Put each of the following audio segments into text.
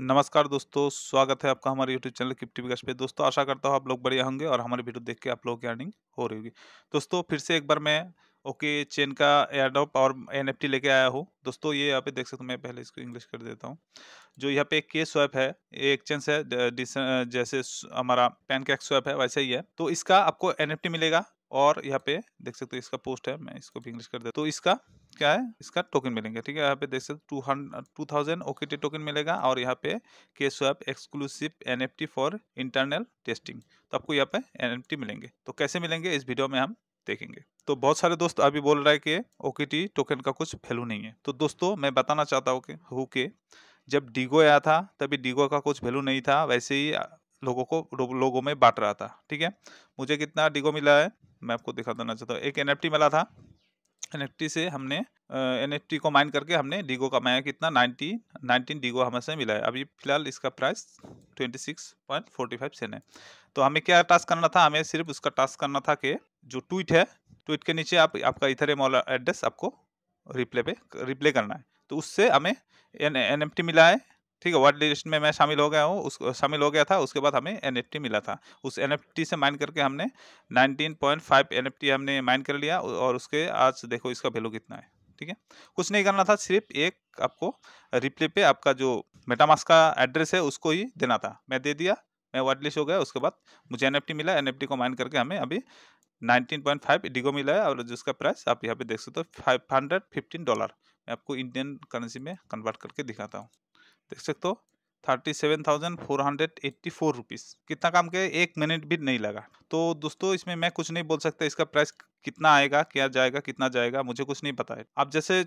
नमस्कार दोस्तों स्वागत है आपका हमारे यूट्यूब चैनल किप टीवी पे दोस्तों आशा करता हूँ आप लोग बढ़िया होंगे और हमारे वीडियो देख के आप लोगों की अर्निंग हो रही होगी दोस्तों फिर से एक बार मैं ओके चेन का एयरडॉप और एन लेके आया हूँ दोस्तों ये यहाँ पे देख सकते हो मैं पहले इसको इंग्लिश कर देता हूँ जो यहाँ पे के स्वैप है ये चेंस है जैसे हमारा पैन कैक स्वैप है वैसे ही है तो इसका आपको एन मिलेगा और यहाँ पे देख सकते हो इसका पोस्ट है मैं इसको भी इंग्लिश कर देता तो इसका क्या है इसका टोकन मिलेंगे ठीक है यहाँ पे देख सकते two hundred two thousand OK T token मिलेगा और यहाँ पे के swap exclusive N F T for internal testing तो आपको यहाँ पे एन एफ टी मिलेंगे तो कैसे मिलेंगे इस वीडियो में हम देखेंगे तो बहुत सारे दोस्त अभी बोल रहे हैं कि टी टोकन का कुछ वैल्यू नहीं है तो दोस्तों मैं बताना चाहता हूँ कि के जब डीगो आया था तभी डीगो का कुछ वैल्यू नहीं था वैसे ही लोगों को लोगों में बांट रहा था ठीक है मुझे कितना डिगो मिला है मैं आपको दिखा देना चाहता हूँ एक एन मिला था एन से हमने एन को माइन करके हमने डिगो का माया कितना 90 19 डिगो हमें से मिला है अभी फिलहाल इसका प्राइस 26.45 सेन है तो हमें क्या टास्क करना था हमें सिर्फ उसका टास्क करना था कि जो ट्वीट है ट्वीट के नीचे आप आपका इधर एम एड्रेस आपको रिप्ले पे रिप्ले करना है तो उससे हमें एन एन मिला है ठीक है वर्ड लिस्ट में मैं शामिल हो गया हूँ उस शामिल हो गया था उसके बाद हमें एन मिला था उस एन से माइंड करके हमने 19.5 एन हमने माइंड कर लिया और उसके आज देखो इसका वैल्यू कितना है ठीक है कुछ नहीं करना था सिर्फ एक आपको रिप्ले पे आपका जो मेटामास का एड्रेस है उसको ही देना था मैं दे दिया मैं वर्ड लिस्ट हो गया उसके बाद मुझे एन मिला एन को माइंड करके हमें अभी 19.5 डिगो मिला है और जिसका प्राइस आप यहाँ पे देख सकते हो फाइव डॉलर मैं आपको इंडियन करेंसी में कन्वर्ट करके दिखाता हूँ देख सकते हो thirty seven thousand four hundred eighty four rupees कितना काम के एक मिनट भी नहीं लगा तो दोस्तों इसमें मैं कुछ नहीं बोल सकता इसका प्राइस कितना आएगा क्या जाएगा कितना जाएगा मुझे कुछ नहीं पता है आप जैसे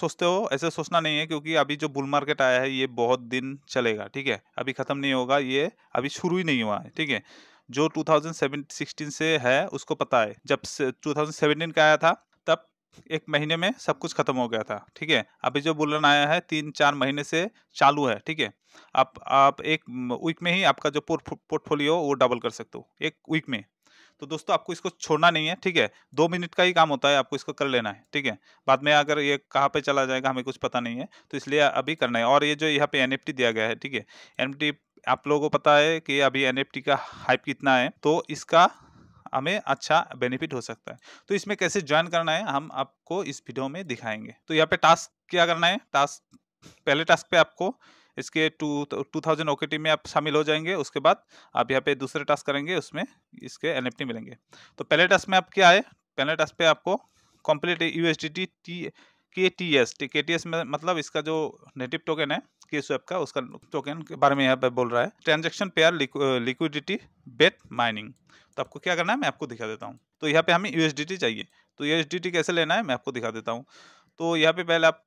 सोचते हो ऐसे सोचना नहीं है क्योंकि अभी जो बुल मार्केट आया है ये बहुत दिन चलेगा ठीक है अभी ख़त्म नहीं होगा ये अभी शुरू ही नहीं हुआ है ठीक है जो सिक्सटीन से है उसको पता है जब 2017 का आया था एक महीने में सब कुछ खत्म हो गया था ठीक है अभी जो बुलन आया है तीन चार महीने से चालू है ठीक है आप आप एक वीक में ही आपका जो पोर्टफोलियो वो डबल कर सकते हो एक वीक में तो दोस्तों आपको इसको छोड़ना नहीं है ठीक है दो मिनट का ही काम होता है आपको इसको कर लेना है ठीक है बाद में अगर ये कहाँ पे चला जाएगा हमें कुछ पता नहीं है तो इसलिए अभी करना है और ये जो यहाँ पे एन दिया गया है ठीक है एन आप लोगों को पता है कि अभी एन का हाइप कितना है तो इसका हमें अच्छा बेनिफिट हो सकता है तो इसमें कैसे ज्वाइन करना है हम आपको इस वीडियो में दिखाएंगे तो यहाँ पे टास्क क्या करना है टास्क पहले टास्क पे आपको इसके टू टू थाउजेंड ओके में आप शामिल हो जाएंगे उसके बाद आप यहाँ पे दूसरे टास्क करेंगे उसमें इसके एन मिलेंगे तो पहले टास्क में आप क्या है पहले टास्क पे आपको complete U S D T T K T S K T S में मतलब इसका जो नेटिव टोकन है के स्वैप का उसका टोकन के बारे में यहाँ पे बोल रहा है transaction pair liquidity bet mining तो आपको क्या करना है मैं आपको दिखा देता हूँ तो यहाँ पे हमें यू चाहिए तो यू कैसे लेना है मैं आपको दिखा देता हूँ तो यहाँ पे पहले आप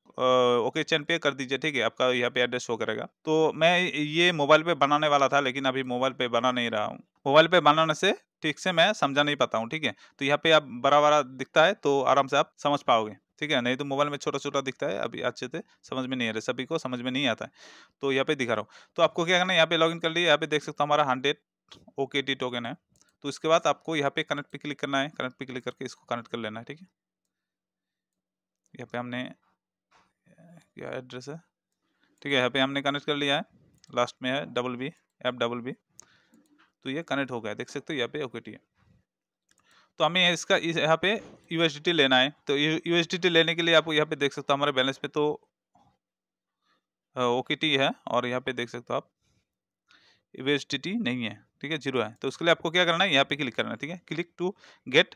ओके चैन पे कर दीजिए ठीक है आपका यहाँ पे एड्रेस शो करेगा तो मैं ये मोबाइल पे बनाने वाला था लेकिन अभी मोबाइल पे बना नहीं रहा हूँ मोबाइल पे बनाने से ठीक से मैं समझा नहीं पाता हूँ ठीक है तो यहाँ पे आप बड़ा बड़ा दिखता है तो आराम से आप समझ पाओगे ठीक है नहीं तो मोबाइल में छोटा छोटा दिखता है अभी अच्छे से समझ में नहीं आ रहा सभी को समझ में नहीं आता है तो यहाँ पे दिखा रहा हूँ तो आपको क्या करना है यहाँ पे लॉग कर लिए यहाँ पे देख सकते हो हमारा हंड्रेड ओके टी टोकन है तो इसके बाद आपको यहाँ पे कनेक्ट पे क्लिक करना है कनेक्ट पे क्लिक करके इसको कनेक्ट कर लेना है ठीक है यहाँ पे हमने क्या एड्रेस है ठीक है यहाँ पे हमने कनेक्ट कर लिया है लास्ट में है double B app double B तो ये कनेक्ट हो गया देख सकते हो यहाँ पे ओके टी तो हमें इसका इस यहाँ पे यू लेना है तो यू लेने के लिए आप यहाँ पे देख सकते हो हमारे बैलेंस पे तो ओ है और यहाँ पे देख सकते हो आप यू नहीं है ठीक है जीरो है तो उसके लिए आपको क्या करना है यहाँ पे क्लिक करना है ठीक है click to get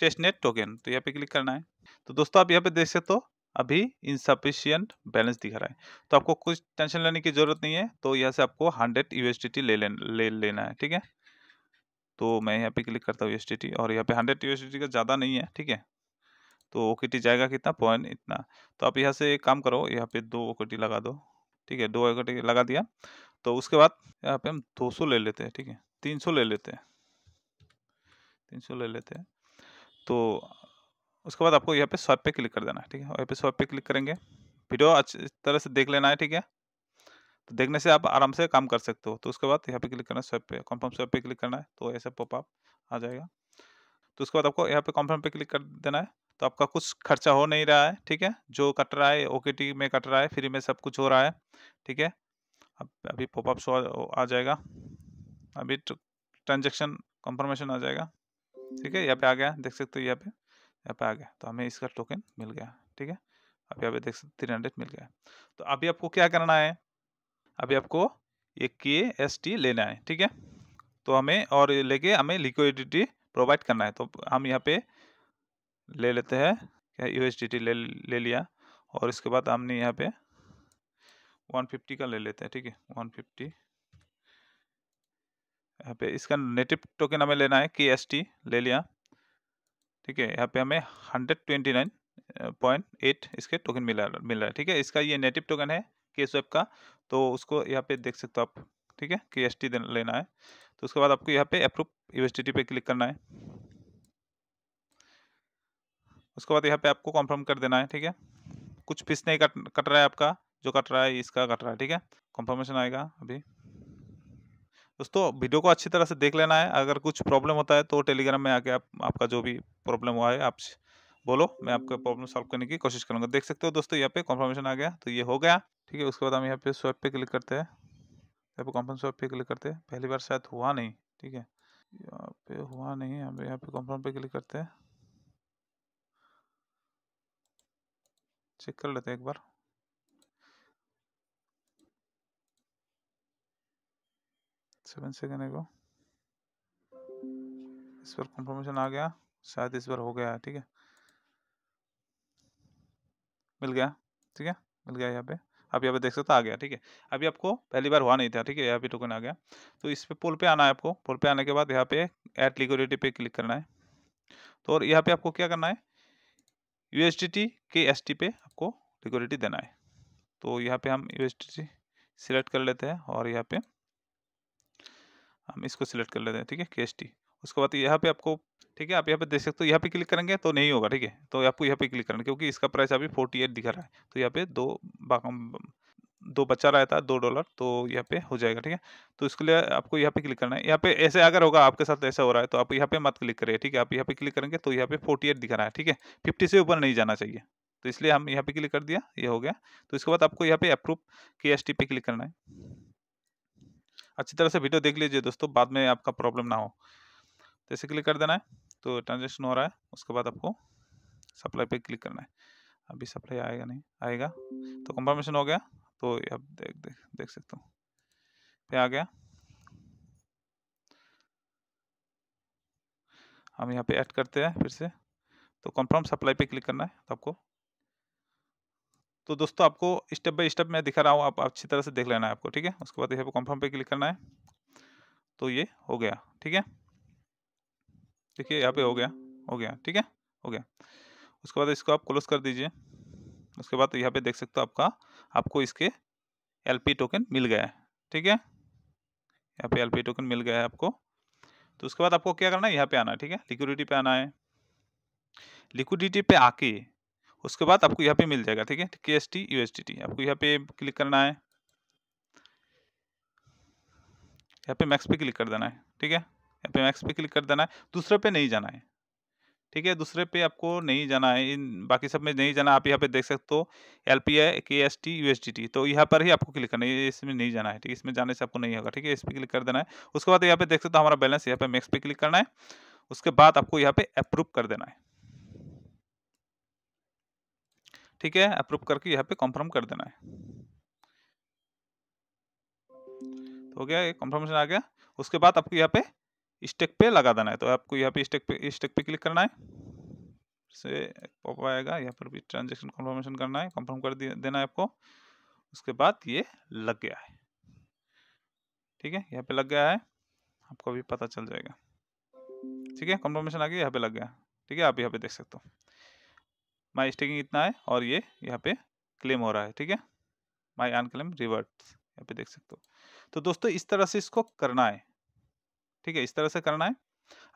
test net token तो यहाँ पे क्लिक करना है तो दोस्तों आप यहाँ पे देख सकते हो अभी इनसफिशियंट बैलेंस दिखा रहा है तो आपको कुछ टेंशन लेने की जरूरत नहीं है तो यहाँ से आपको हंड्रेड यू ले, ले, लेना है ठीक है तो मैं यहाँ पे क्लिक करता हूँ यू और यहाँ पे हंड्रेड यू का ज़्यादा नहीं है ठीक है तो ओ जाएगा कितना पॉइंट इतना तो आप यहाँ से एक काम करो यहाँ पे दो ओ लगा दो ठीक है दो ओ लगा दिया तो उसके बाद यहाँ पे हम 200 ले लेते हैं ठीक है 300 ले लेते हैं 300 ले लेते हैं तो उसके बाद आपको यहाँ पे स्वैप पे क्लिक कर देना है ठीक है यहाँ पे स्वैप पे क्लिक करेंगे वीडियो अच्छी तरह से देख लेना है ठीक है तो देखने से आप आराम से काम कर सकते हो तो उसके बाद यहाँ पे क्लिक करना है स्वैप पे कॉन्फर्म स्वैप पे क्लिक करना है तो ऐसा पॉपअप आ जाएगा तो उसके बाद आपको यहाँ पे कॉन्फर्म पे क्लिक कर देना है तो आपका कुछ खर्चा हो नहीं रहा है ठीक है जो कट रहा है ओके में कट रहा है फ्री में सब कुछ हो रहा है ठीक है अभी पॉपअप शो आ जाएगा अभी ट्रांजेक्शन तो कंफर्मेशन आ जाएगा ठीक है यहाँ पे आ गया देख सकते हो यहाँ पे यहाँ पे आ गया तो हमें इसका टोकन मिल गया ठीक है अभी अभी देख सकते थ्री हंड्रेड मिल गया तो अभी आपको क्या करना है अभी आपको एक के एस टी लेना है ठीक है तो हमें और लेके हमें लिक्विडिटी प्रोवाइड करना है तो हम यहाँ पे ले लेते हैं क्या यू ले ले लिया और इसके बाद हमने यहाँ पे वन फिफ्टी का ले लेते हैं ठीक है वन फिफ्टी यहाँ पे इसका नेटिव टोकन हमें लेना है के एस टी ले लिया ठीक है यहाँ पे हमें hundred twenty nine point eight इसके टोकन मिला मिल रहा है ठीक है इसका ये नेटिव टोकन है के स्वेप का तो उसको यहाँ पे देख सकते हो आप ठीक है के एस टी लेना है तो उसके बाद आपको यहाँ पे अप्रूव यूएसडी पे क्लिक करना है उसके बाद यहाँ पे आपको कंफर्म कर देना है ठीक है कुछ फीस नहीं कट कट रहा है आपका जो कट रहा है इसका कट रहा है ठीक है कंफर्मेशन आएगा अभी दोस्तों वीडियो को अच्छी तरह से देख लेना है अगर कुछ प्रॉब्लम होता है तो टेलीग्राम में आके आप आपका जो भी प्रॉब्लम हुआ है आप बोलो मैं आपका प्रॉब्लम सॉल्व करने की कोशिश करूँगा देख सकते हो दोस्तों यहाँ पे कंफर्मेशन आ गया तो ये हो गया ठीक है उसके बाद हम यहाँ पे स्वैप पे क्लिक करते हैं यहाँ पे कॉन्फर्म स्वेप पे क्लिक करते हैं पहली बार शायद हुआ नहीं ठीक है यहाँ पे हुआ नहीं हम यहाँ पे कॉन्फर्म पे क्लिक करते हैं चेक कर लेते हैं एक बार सेवन सेकेंड है एगो इस पर कंफर्मेशन आ गया शायद इस बार हो गया ठीक है मिल गया ठीक है मिल गया यहाँ पे आप यहाँ पे देख सकते आ गया ठीक है अभी आपको पहली बार हुआ नहीं था ठीक है यहाँ पे टोकन आ गया तो इस पे पुल पे आना है आपको पुल पे आने के बाद यहाँ पे एट लिक्विडिटी पे क्लिक करना है तो और यहाँ पे आपको क्या करना है यू एस के एस पे आपको लिक्विडिटी देना है तो यहाँ पे हम यू एस सिलेक्ट कर लेते हैं और यहाँ पे हम इसको सिलेक्ट कर लेते हैं ठीक है के एस टी उसके बाद यहाँ पे आपको ठीक है आप यहाँ पे देख सकते हो यहाँ पे क्लिक करेंगे तो नहीं होगा ठीक है तो आपको यहाँ पे क्लिक करना क्योंकि इसका प्राइस अभी फोर्टी एट दिखा रहा है तो यहाँ पे दो दो बच्चा रहा था दो डॉलर तो यहाँ पे हो जाएगा ठीक है तो इसके लिए आपको यहाँ पे क्लिक करना है यहाँ पे ऐसे अगर होगा आपके साथ ऐसा हो रहा है तो आप यहाँ पे मत क्लिक करिए ठीक है आप यहाँ पे क्लिक करेंगे तो यहाँ पे फोर्टी एट दिखा रहा है ठीक है फिफ्टी से ऊपर नहीं जाना चाहिए तो इसलिए हम यहाँ पे क्लिक कर दिया ये हो गया तो इसके बाद आपको यहाँ पे अप्रूव के एस पे क्लिक करना है अच्छी तरह से वीडियो देख लीजिए दोस्तों बाद में आपका प्रॉब्लम ना हो तो इसे क्लिक कर देना है तो ट्रांजेक्शन हो रहा है उसके बाद आपको सप्लाई पे क्लिक करना है अभी सप्लाई आएगा नहीं आएगा तो कंफर्मेशन हो गया तो अब देख देख देख सकते हो पे आ गया हम यहाँ पे ऐड करते हैं फिर से तो कंफर्म सप्लाई पे क्लिक करना है तो आपको तो दोस्तों आपको स्टेप बाय स्टेप मैं दिखा रहा हूँ आप अच्छी तरह से देख लेना है आपको ठीक है उसके बाद यहाँ पे कंफर्म पे क्लिक करना है तो ये हो गया ठीक है देखिए यहाँ पे हो गया हो गया ठीक है हो गया उसके बाद इसको आप क्लोज कर दीजिए उसके बाद यहाँ पे देख सकते हो आपका आपको इसके पी टोकन मिल गया है ठीक है यहाँ पे पी टोकन मिल गया है आपको तो उसके बाद आपको क्या करना है यहाँ पे आना है ठीक है लिक्विडिटी पे आना है लिक्विडिटी पे आके उसके बाद आपको यहाँ पे मिल जाएगा ठीक है K S T U S T T आपको यहाँ पे क्लिक करना है यहाँ पे मैक्स पे क्लिक कर देना है ठीक है यहाँ पे मैक्स पे क्लिक कर देना है दूसरे पे नहीं जाना है ठीक है दूसरे पे आपको नहीं जाना है इन बाकी सब में नहीं जाना आप यहाँ पे देख सकते हो L P I K S T U S T T तो यहाँ पर ही आपको क्लिक करना है इसमें नहीं जाना है ठीक है इसमें जाने से आपको नहीं होगा ठीक है इस पर क्लिक कर देना है उसके बाद यहाँ पे देख सकते हो हमारा बैलेंस यहाँ पे मैक्स पे क्लिक करना है उसके बाद आपको यहाँ पे अप्रूव कर देना है ठीक है अप्रूव करके यहाँ पे कंफर्म कर देना है तो हो गया ये कंफर्मेशन आ गया उसके बाद आपको यहाँ पे स्टेक पे लगा देना है तो आपको यहाँ पे स्टेक पे स्टेक पे क्लिक करना है से पॉप आएगा यहाँ पर भी ट्रांजेक्शन कंफर्मेशन करना है कंफर्म कर देना है आपको उसके बाद ये लग गया है ठीक है यहाँ पे लग गया है आपको भी पता चल जाएगा ठीक है कंफर्मेशन आ गया यहाँ पे लग गया ठीक है आप यहाँ पे देख सकते हो माई स्टेकिंग इतना है और ये यहाँ पे क्लेम हो रहा है ठीक है माई अनक्लेम रिवर्ट यहाँ पे देख सकते हो तो दोस्तों इस तरह से इसको करना है ठीक है इस तरह से करना है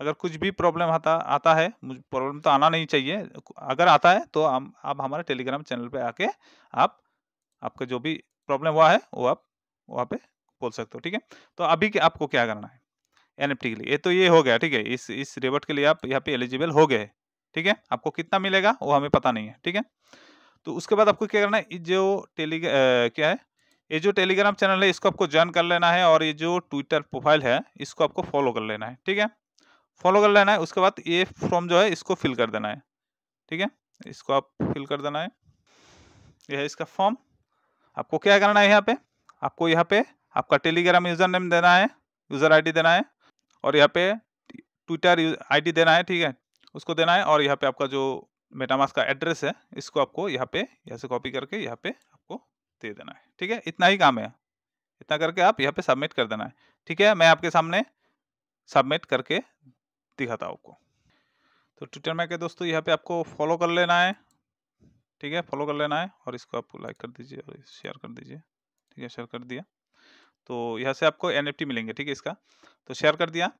अगर कुछ भी प्रॉब्लम आता आता है मुझे प्रॉब्लम तो आना नहीं चाहिए अगर आता है तो हम आप हमारे टेलीग्राम चैनल पर आके आप आपका जो भी प्रॉब्लम हुआ है वो आप वहाँ पे बोल सकते हो ठीक है तो अभी के आपको क्या करना है एन के लिए ये तो ये हो गया ठीक है इस इस रिवर्ट के लिए आप यहाँ पे एलिजिबल हो गए ठीक है आपको कितना मिलेगा वो हमें पता नहीं है ठीक है तो उसके बाद आपको क्या करना है जो टेली क्या है ये जो टेलीग्राम चैनल है इसको आपको ज्वाइन कर लेना है और ये जो ट्विटर प्रोफाइल है इसको आपको फॉलो कर लेना है ठीक है फॉलो कर लेना है उसके बाद ये फॉर्म जो है इसको फिल कर देना है ठीक है इसको आप फिल कर देना है यह है इसका फॉर्म आपको क्या करना है यहाँ पे आपको यहाँ पे आपका टेलीग्राम यूज़र नेम देना है यूज़र आईडी देना है और यहाँ पे ट्विटर आईडी देना है ठीक है उसको देना है और यहाँ पे आपका जो मेटामास का एड्रेस है इसको आपको यहाँ पे यहाँ से कॉपी करके यहाँ पे आपको दे देना है ठीक है इतना ही काम है इतना करके आप यहाँ पे सबमिट कर देना है ठीक है मैं आपके सामने सबमिट करके दिखाता हूँ आपको तो ट्विटर में के दोस्तों यहाँ पे आपको फॉलो कर लेना है ठीक है फॉलो कर लेना है और इसको आपको लाइक कर दीजिए और शेयर कर दीजिए ठीक है शेयर कर दिया तो यहाँ से आपको एन मिलेंगे ठीक है इसका तो शेयर कर दिया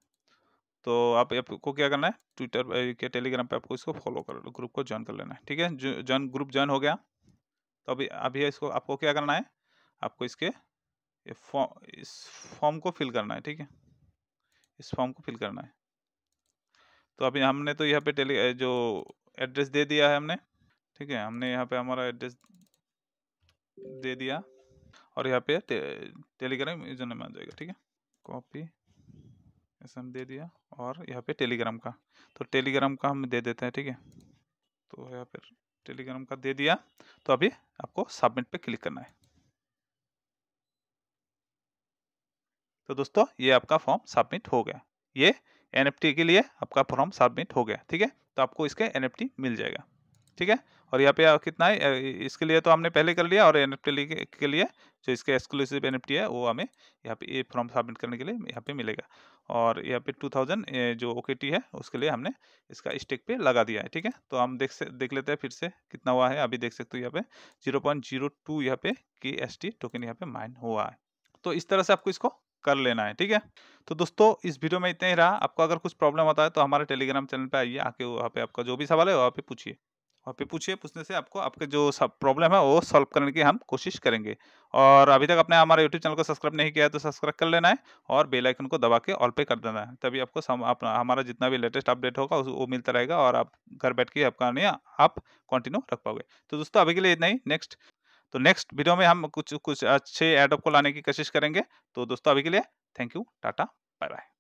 तो आप आपको क्या करना है ट्विटर के टेलीग्राम पे आपको इसको फॉलो कर ग्रुप को ज्वाइन कर लेना है ठीक है ज्वाइन ग्रुप ज्वाइन हो गया तो अभी अभी इसको आपको क्या करना है आपको इसके फॉर्म इस फॉर्म को फिल करना है ठीक है इस फॉर्म को फिल करना है तो अभी हमने तो यहाँ पे टेली जो एड्रेस दे दिया है हमने ठीक है हमने यहाँ पे हमारा एड्रेस दे दिया और यहाँ पे टे, टेलीग्राम यूजर नेम आ जाएगा ठीक है कॉपी ऐसा हम दे दिया और यहाँ पे टेलीग्राम का तो टेलीग्राम का हम दे देते हैं ठीक है तो यहाँ पर टेलीग्राम का दे दिया तो अभी आपको सबमिट पे क्लिक करना है तो दोस्तों ये आपका फॉर्म सबमिट हो गया ये एन के लिए आपका फॉर्म सबमिट हो गया ठीक है तो आपको इसके एन मिल जाएगा ठीक है और यहाँ पे कितना है इसके लिए तो हमने पहले कर लिया और एन के लिए जो इसके एक्सक्लूसिव एन है वो हमें यहाँ पे ये फॉर्म सबमिट करने के लिए यहाँ पे मिलेगा और यहाँ पे 2000 जो ओ है उसके लिए हमने इसका स्टेक पे लगा दिया है ठीक है तो हम देख से देख लेते हैं फिर से कितना हुआ है अभी देख सकते हो यहाँ पे जीरो पॉइंट जीरो टू यहाँ पे के एस टी टोकन यहाँ पे माइन हुआ है तो इस तरह से आपको इसको कर लेना है ठीक है तो दोस्तों इस वीडियो में इतना ही रहा आपको अगर कुछ प्रॉब्लम आता है तो हमारे टेलीग्राम चैनल पे आइए आके वहाँ पे आपका जो भी सवाल है वहाँ पे पूछिए वहाँ पे पूछिए पूछने से आपको आपके जो सब प्रॉब्लम है वो सॉल्व करने की हम कोशिश करेंगे और अभी तक आपने हमारे यूट्यूब चैनल को सब्सक्राइब नहीं किया है तो सब्सक्राइब कर लेना है और बेल आइकन को दबा के ऑल पे कर देना है तभी आपको सम, आप, हमारा जितना भी लेटेस्ट अपडेट होगा वो मिलता रहेगा और आप घर बैठ के आपका आप कंटिन्यू रख पाओगे तो दोस्तों अभी के लिए इतना ही नेक्स्ट तो नेक्स्ट वीडियो में हम कुछ कुछ अच्छे एडअप को लाने की कोशिश करेंगे तो दोस्तों अभी के लिए thank you tata bye bye